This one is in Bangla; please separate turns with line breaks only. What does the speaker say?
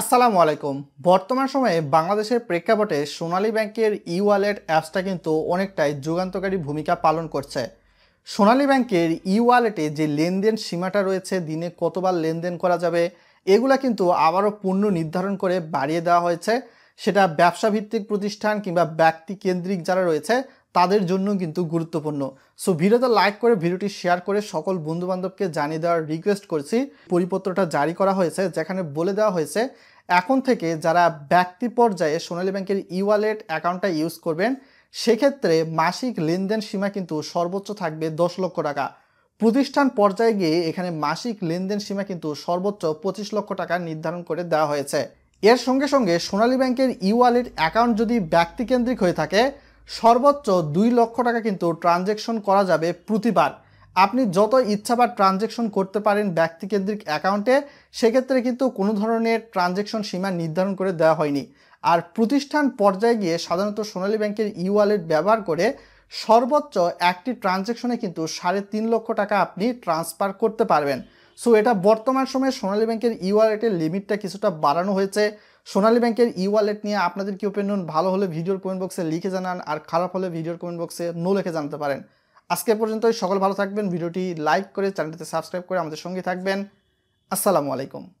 আসসালামু আলাইকুম বর্তমান সময়ে বাংলাদেশের প্রেক্ষাপটে সোনালী ব্যাংকের ই ওয়ালেট অ্যাপসটা কিন্তু অনেকটাই যুগান্তকারী ভূমিকা পালন করছে সোনালী ব্যাংকের ই ওয়ালেটে যে লেনদেন সীমাটা রয়েছে দিনে কতবার লেনদেন করা যাবে এগুলা কিন্তু আবারও পূর্ণ নির্ধারণ করে বাড়িয়ে দেওয়া হয়েছে সেটা ব্যবসাভিত্তিক প্রতিষ্ঠান কিংবা ব্যক্তিকেন্দ্রিক যারা রয়েছে তাদের জন্য কিন্তু গুরুত্বপূর্ণ সো ভিডিওটা লাইক করে ভিডিওটি শেয়ার করে সকল বন্ধুবান্ধবকে জানিয়ে দেওয়ার রিকোয়েস্ট করছি পরিপত্রটা জারি করা হয়েছে যেখানে বলে দেওয়া হয়েছে এখন থেকে যারা ব্যক্তি পর্যায়ে সোনালী ব্যাংকের ই ওয়ালেট অ্যাকাউন্টটা ইউজ করবেন সেক্ষেত্রে মাসিক লেনদেন সীমা কিন্তু সর্বোচ্চ থাকবে দশ লক্ষ টাকা প্রতিষ্ঠান পর্যায়ে গিয়ে এখানে মাসিক লেনদেন সীমা কিন্তু সর্বোচ্চ পঁচিশ লক্ষ টাকা নির্ধারণ করে দেওয়া হয়েছে এর সঙ্গে সঙ্গে সোনালী ব্যাংকের ই ওয়ালেট অ্যাকাউন্ট যদি ব্যক্তিকেন্দ্রিক হয়ে থাকে সর্বোচ্চ দুই লক্ষ টাকা কিন্তু ট্রানজেকশন করা যাবে প্রতিবার আপনি যত ইচ্ছা বা ট্রানজেকশন করতে পারেন ব্যক্তিকেন্দ্রিক অ্যাকাউন্টে সেক্ষেত্রে কিন্তু কোনো ধরনের ট্রানজেকশন সীমা নির্ধারণ করে দেওয়া হয়নি আর প্রতিষ্ঠান পর্যায়ে গিয়ে সাধারণত সোনালী ব্যাংকের ই ওয়ালেট ব্যবহার করে সর্বোচ্চ একটি ট্রানজেকশনে কিন্তু সাড়ে তিন লক্ষ টাকা আপনি ট্রান্সফার করতে পারবেন সো এটা বর্তমান সময়ে সোনালী ব্যাংকের ই ওয়ালেটের লিমিটটা কিছুটা বাড়ানো হয়েছে সোনালী ব্যাংকের ই ওয়ালেট নিয়ে আপনাদের কি ওপেন ভালো হলে ভিডিওর কমেন্ট বক্সে লিখে জানান আর খারাপ হলে ভিডিওর কমেন্ট বক্সে নো লিখে জানতে পারেন আজকে পর্যন্ত সকল ভালো থাকবেন ভিডিওটি লাইক করে চ্যানেলটিতে সাবস্ক্রাইব করে আমাদের সঙ্গে থাকবেন আসসালামু আলাইকুম